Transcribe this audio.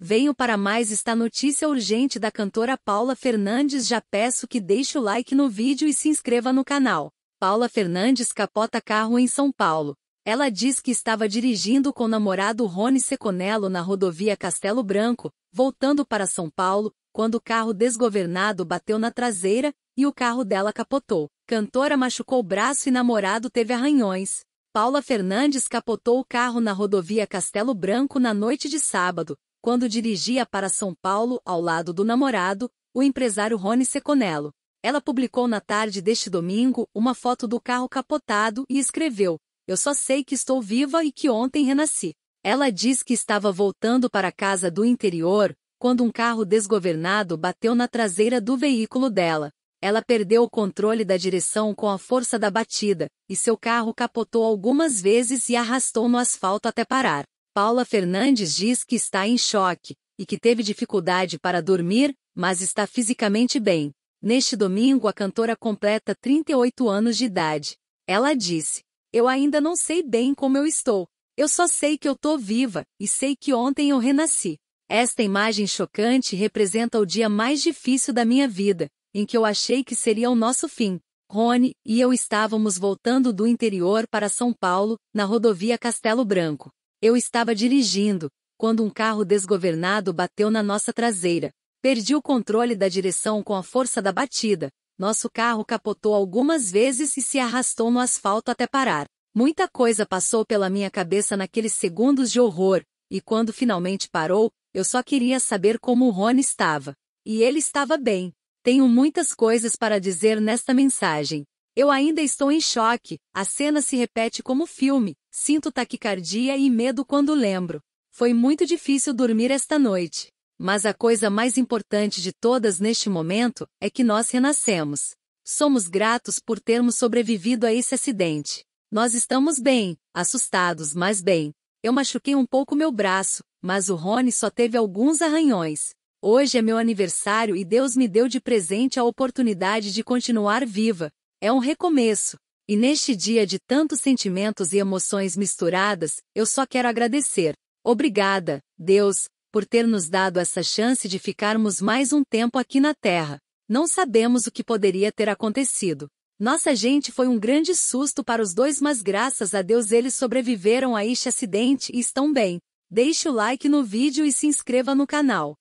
Venho para mais esta notícia urgente da cantora Paula Fernandes. Já peço que deixe o like no vídeo e se inscreva no canal. Paula Fernandes capota carro em São Paulo. Ela diz que estava dirigindo com o namorado Rony Seconello na rodovia Castelo Branco, voltando para São Paulo, quando o carro desgovernado bateu na traseira e o carro dela capotou. Cantora machucou o braço e namorado teve arranhões. Paula Fernandes capotou o carro na rodovia Castelo Branco na noite de sábado, quando dirigia para São Paulo ao lado do namorado, o empresário Rony Seconello. Ela publicou na tarde deste domingo uma foto do carro capotado e escreveu: Eu só sei que estou viva e que ontem renasci. Ela diz que estava voltando para casa do interior quando um carro desgovernado bateu na traseira do veículo dela. Ela perdeu o controle da direção com a força da batida, e seu carro capotou algumas vezes e arrastou no asfalto até parar. Paula Fernandes diz que está em choque e que teve dificuldade para dormir, mas está fisicamente bem. Neste domingo, a cantora completa 38 anos de idade. Ela disse: Eu ainda não sei bem como eu estou. Eu só sei que eu tô viva e sei que ontem eu renasci. Esta imagem chocante representa o dia mais difícil da minha vida, em que eu achei que seria o nosso fim. Rony e eu estávamos voltando do interior para São Paulo, na rodovia Castelo Branco. Eu estava dirigindo, quando um carro desgovernado bateu na nossa traseira. Perdi o controle da direção com a força da batida. Nosso carro capotou algumas vezes e se arrastou no asfalto até parar. Muita coisa passou pela minha cabeça naqueles segundos de horror, e quando finalmente parou, eu só queria saber como o Rony estava. E ele estava bem. Tenho muitas coisas para dizer nesta mensagem. Eu ainda estou em choque, a cena se repete como filme, Sinto taquicardia e medo quando lembro. Foi muito difícil dormir esta noite. Mas a coisa mais importante de todas neste momento é que nós renascemos. Somos gratos por termos sobrevivido a esse acidente. Nós estamos bem, assustados, mas bem. Eu machuquei um pouco meu braço, mas o Rony só teve alguns arranhões. Hoje é meu aniversário e Deus me deu de presente a oportunidade de continuar viva. É um recomeço, e neste dia de tantos sentimentos e emoções misturadas, eu só quero agradecer. Obrigada, Deus, por ter nos dado essa chance de ficarmos mais um tempo aqui na Terra. Não sabemos o que poderia ter acontecido. Nossa gente foi um grande susto para os dois, mas graças a Deus eles sobreviveram a este acidente e estão bem. Deixe o like no vídeo e se inscreva no canal.